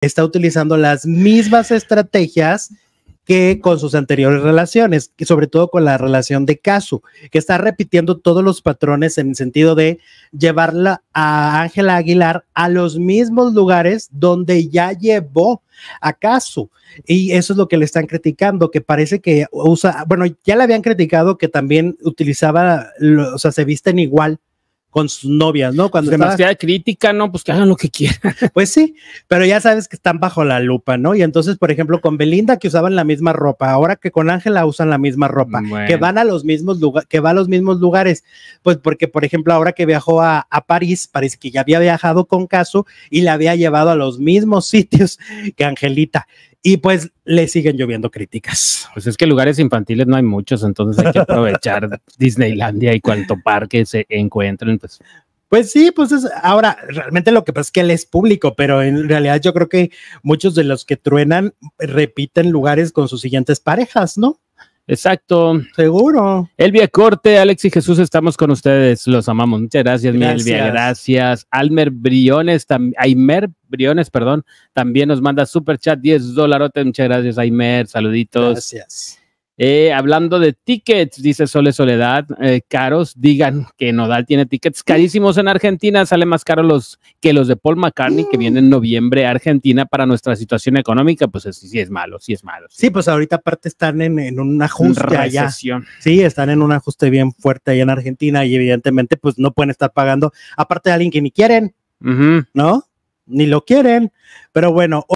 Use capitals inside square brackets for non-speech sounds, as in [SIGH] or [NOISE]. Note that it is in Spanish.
está utilizando las mismas estrategias que con sus anteriores relaciones, y sobre todo con la relación de Casu, que está repitiendo todos los patrones en el sentido de llevarla a Ángela Aguilar a los mismos lugares donde ya llevó a Casu. Y eso es lo que le están criticando, que parece que usa, bueno, ya le habían criticado que también utilizaba, o sea, se visten igual con sus novias, ¿no? Cuando pues demasiada estaba... crítica, no, pues que hagan lo que quieran. [LAUGHS] Pues sí, pero ya sabes que están bajo la lupa, ¿no? Y entonces, por ejemplo, con Belinda que usaban la misma ropa, ahora que con Ángela usan la misma ropa, que van a los mismos lugares, que va a los mismos lugares, pues porque, por ejemplo, ahora que viajó a, a París, parece que ya había viajado con Caso y la había llevado a los mismos [LAUGHS] sitios que Angelita y pues le siguen lloviendo críticas. Pues es que lugares infantiles no hay muchos, entonces hay que [LAUGHS] aprovechar Disneylandia y cuánto parque se encuentren, pues. Pues sí, pues es, ahora realmente lo que pasa es que él es público, pero en realidad yo creo que muchos de los que truenan repiten lugares con sus siguientes parejas, ¿no? Exacto. Seguro. Elvia Corte, Alex y Jesús, estamos con ustedes. Los amamos. Muchas gracias, gracias. Elvia. Gracias. Almer Briones, Aimer Briones, perdón, también nos manda super chat, 10 dólares. Muchas gracias, Aimer. Saluditos. Gracias. Eh, hablando de tickets, dice Sole Soledad, eh, caros, digan que Nodal tiene tickets carísimos en Argentina, sale más caro los que los de Paul McCartney que vienen en noviembre a Argentina para nuestra situación económica, pues sí, sí es malo, sí es malo. Sí, pues ahorita aparte están en, en un ajuste Sí, están en un ajuste bien fuerte allá en Argentina y evidentemente pues no pueden estar pagando, aparte de alguien que ni quieren, ¿no? Ni lo quieren, pero bueno.